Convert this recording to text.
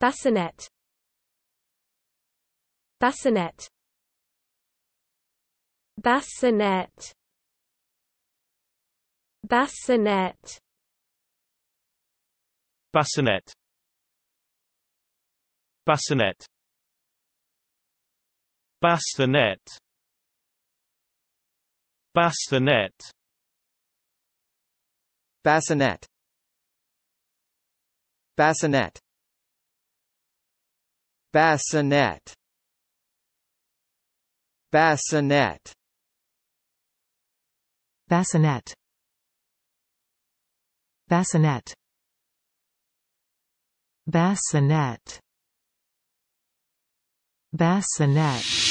bassinet bassinet bassinet bassinet bassinet bassinet bassinet bassinet bassinet bassinet bassinet bassinet bassinet bassinet bassinet bassinet